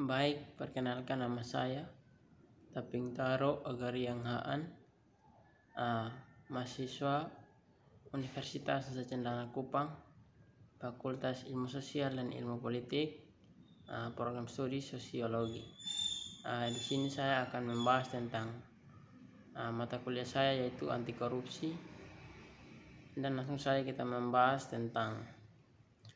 Baik, perkenalkan nama saya Taping Taro Yang Haan uh, Mahasiswa Universitas Sejendana Kupang Fakultas Ilmu Sosial dan Ilmu Politik uh, Program Studi Sosiologi uh, Di sini saya akan membahas tentang uh, mata kuliah saya yaitu anti korupsi dan langsung saya kita membahas tentang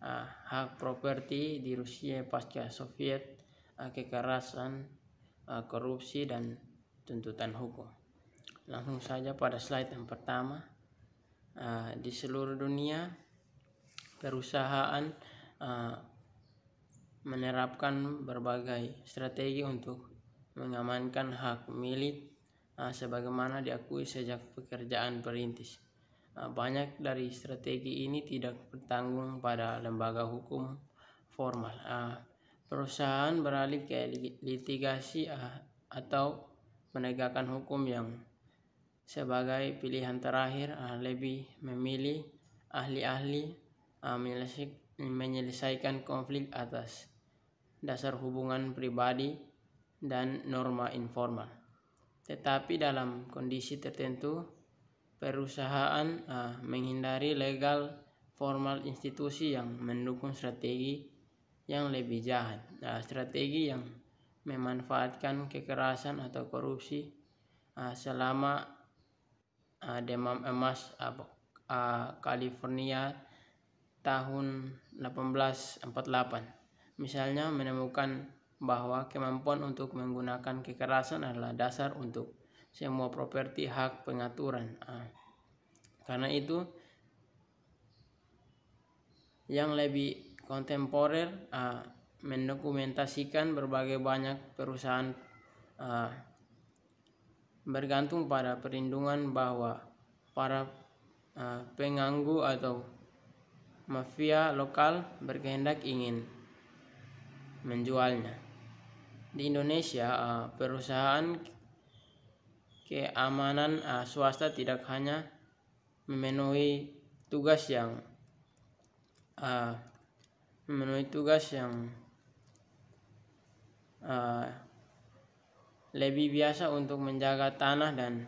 uh, hak properti di Rusia pasca Soviet Eh, kekerasan, eh, korupsi, dan tuntutan hukum. Langsung saja pada slide yang pertama, eh, di seluruh dunia perusahaan menerapkan berbagai strategi untuk mengamankan hak milik sebagaimana diakui sejak pekerjaan perintis. Banyak dari strategi ini tidak bertanggung pada lembaga hukum formal perusahaan beralih ke litigasi ah, atau penegakan hukum yang sebagai pilihan terakhir ah, lebih memilih ahli-ahli ah, menyelesaikan konflik atas dasar hubungan pribadi dan norma informal. Tetapi dalam kondisi tertentu, perusahaan menghindari legal formal institusi yang mendukung strategi yang lebih jahat. Nah, strategi yang memanfaatkan kekerasan atau korupsi uh, selama uh, demam emas uh, uh, California tahun 1848. Misalnya menemukan bahwa kemampuan untuk menggunakan kekerasan adalah dasar untuk semua properti hak pengaturan. Uh, karena itu yang lebih kontemporer uh, mendokumentasikan berbagai banyak perusahaan uh, bergantung pada perlindungan bahwa para uh, pengganggu atau mafia lokal berkehendak ingin menjualnya. Di Indonesia, uh, perusahaan keamanan uh, swasta tidak hanya memenuhi tugas yang uh, memenuhi tugas yang uh, lebih biasa untuk menjaga tanah dan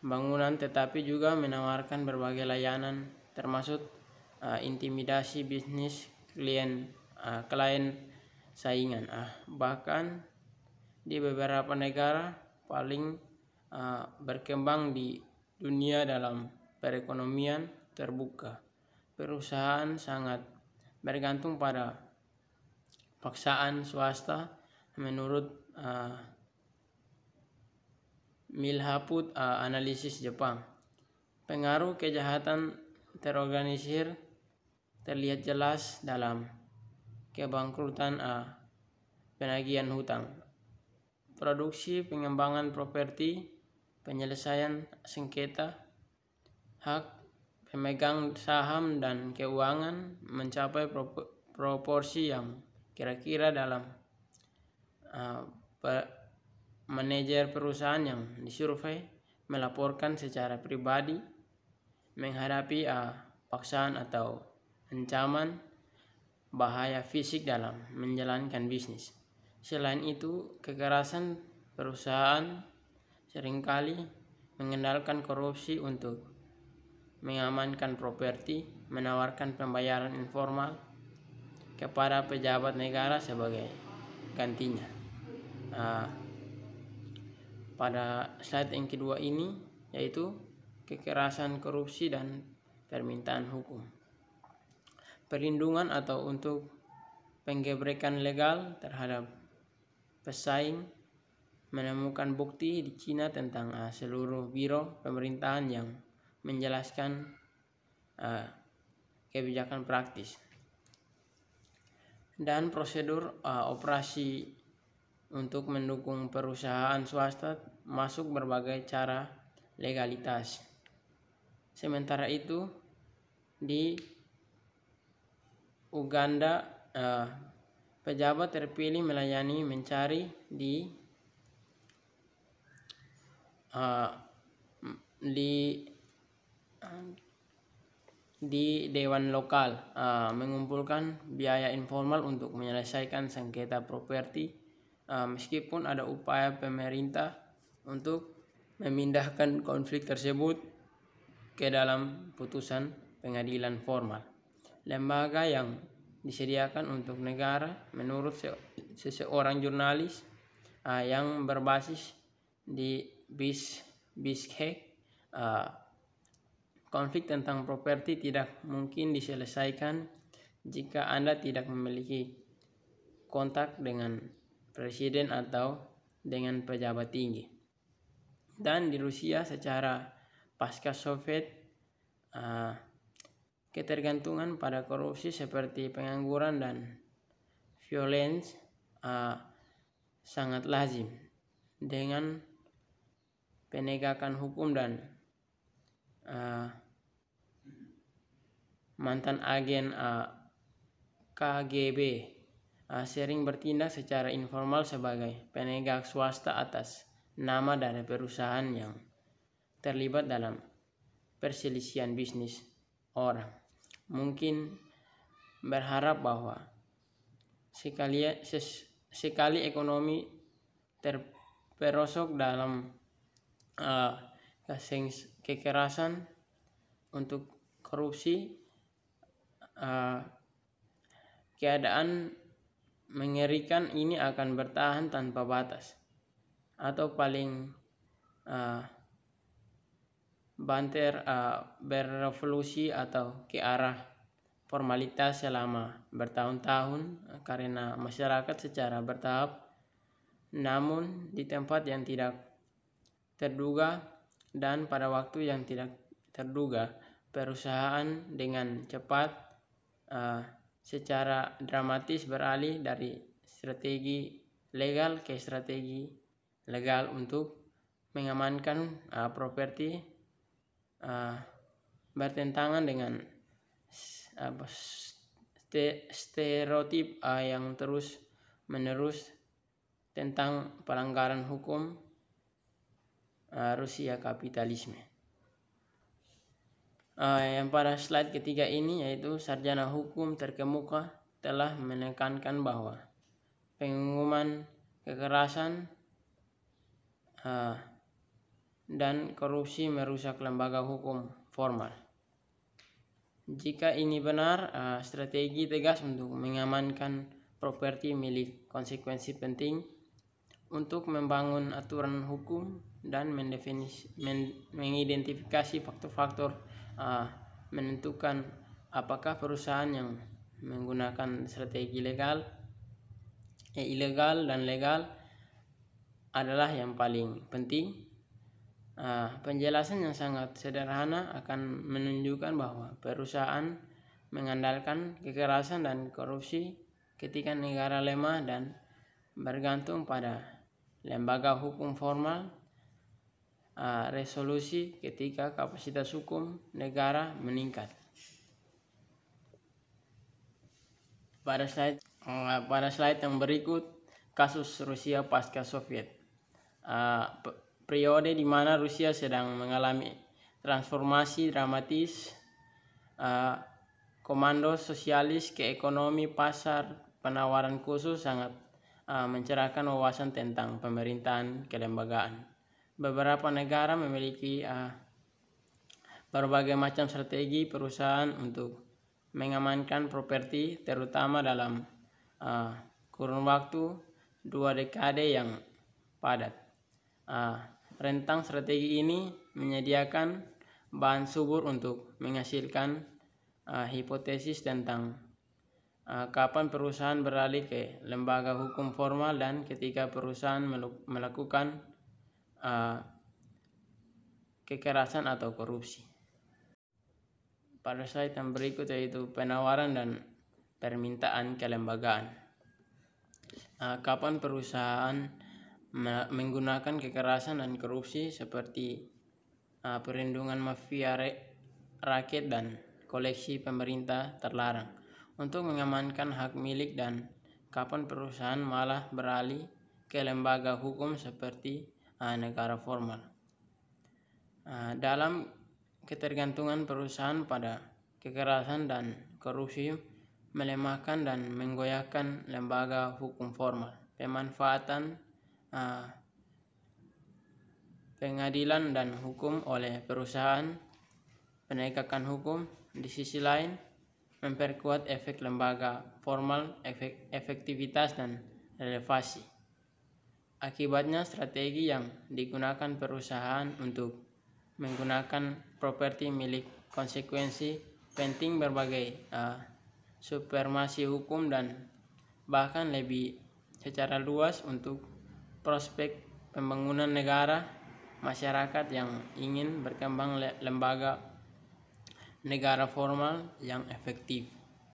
bangunan tetapi juga menawarkan berbagai layanan termasuk uh, intimidasi bisnis klien uh, klien saingan uh, bahkan di beberapa negara paling uh, berkembang di dunia dalam perekonomian terbuka perusahaan sangat bergantung pada paksaan swasta menurut uh, Milhaput uh, analisis Jepang. Pengaruh kejahatan terorganisir terlihat jelas dalam kebangkrutan uh, penagihan hutang, produksi, pengembangan properti, penyelesaian sengketa, hak pemegang saham dan keuangan mencapai proporsi yang kira-kira dalam uh, manajer perusahaan yang disurvei melaporkan secara pribadi menghadapi uh, paksaan atau ancaman bahaya fisik dalam menjalankan bisnis. Selain itu, kekerasan perusahaan seringkali mengendalikan korupsi untuk mengamankan properti, menawarkan pembayaran informal kepada pejabat negara sebagai gantinya. Nah, pada slide yang kedua ini yaitu kekerasan korupsi dan permintaan hukum. Perlindungan atau untuk penggebrekan legal terhadap pesaing menemukan bukti di Cina tentang ah, seluruh biro pemerintahan yang menjelaskan uh, kebijakan praktis dan prosedur uh, operasi untuk mendukung perusahaan swasta masuk berbagai cara legalitas. Sementara itu di Uganda uh, pejabat terpilih melayani mencari di uh, di di dewan lokal uh, mengumpulkan biaya informal untuk menyelesaikan sengketa properti uh, meskipun ada upaya pemerintah untuk memindahkan konflik tersebut ke dalam putusan pengadilan formal lembaga yang disediakan untuk negara menurut se seseorang jurnalis uh, yang berbasis di bis bishek uh, Konflik tentang properti tidak mungkin diselesaikan jika Anda tidak memiliki kontak dengan presiden atau dengan pejabat tinggi. Dan di Rusia secara pasca Soviet, ah, ketergantungan pada korupsi seperti pengangguran dan violence ah, sangat lazim dengan penegakan hukum dan uh, mantan agen uh, KGB uh, sering bertindak secara informal sebagai penegak swasta atas nama dari perusahaan yang terlibat dalam perselisihan bisnis orang. Mungkin berharap bahwa sekali ses, sekali ekonomi terperosok dalam uh, kekerasan untuk korupsi Eh, keadaan mengerikan ini akan bertahan tanpa batas atau paling uh, banter uh, berevolusi atau ke arah formalitas selama bertahun-tahun karena masyarakat secara bertahap namun di tempat yang tidak terduga dan pada waktu yang tidak terduga perusahaan dengan cepat uh, secara dramatis beralih dari strategi legal ke strategi legal untuk mengamankan uh, properti uh, bertentangan dengan uh, st stereotip uh, yang terus menerus tentang pelanggaran hukum uh, Rusia kapitalisme. Eh, yang pada slide ketiga ini yaitu sarjana hukum terkemuka telah menekankan bahwa pengumuman kekerasan uh, dan korupsi merusak lembaga hukum formal. Jika ini benar, eh, strategi tegas untuk mengamankan properti milik konsekuensi penting untuk membangun aturan hukum dan mendefinis, men, mengidentifikasi faktor-faktor uh, menentukan apakah perusahaan yang menggunakan strategi legal eh, ilegal dan legal adalah yang paling penting uh, penjelasan yang sangat sederhana akan menunjukkan bahwa perusahaan mengandalkan kekerasan dan korupsi ketika negara lemah dan bergantung pada lembaga hukum formal resolusi ketika kapasitas hukum negara meningkat. Pada slide pada slide yang berikut kasus Rusia pasca Soviet. periode di mana Rusia sedang mengalami transformasi dramatis komando sosialis ke ekonomi pasar penawaran khusus sangat mencerahkan wawasan tentang pemerintahan kelembagaan beberapa negara memiliki uh, berbagai macam strategi perusahaan untuk mengamankan properti terutama dalam uh, kurun waktu dua dekade yang padat. Uh, rentang strategi ini menyediakan bahan subur untuk menghasilkan uh, hipotesis tentang uh, kapan perusahaan beralih ke lembaga hukum formal dan ketika perusahaan melakukan Eh, kekerasan atau korupsi. Pada slide yang berikut yaitu penawaran dan permintaan kelembagaan. Uh, kapan perusahaan menggunakan kekerasan dan korupsi seperti uh, perlindungan mafia rakyat dan koleksi pemerintah terlarang untuk mengamankan hak milik dan kapan perusahaan malah beralih ke lembaga hukum seperti Ah, negara formal. Ah, dalam ketergantungan perusahaan pada kekerasan dan korupsi melemahkan dan menggoyahkan lembaga hukum formal, pemanfaatan ah, pengadilan dan hukum oleh perusahaan, penegakan hukum di sisi lain memperkuat efek lembaga formal, efek, efektivitas dan relevasi. Akibatnya strategi yang digunakan perusahaan untuk menggunakan properti milik konsekuensi penting berbagai uh, eh, supermasi hukum dan bahkan lebih secara luas untuk prospek pembangunan negara masyarakat yang ingin berkembang lembaga negara formal yang efektif.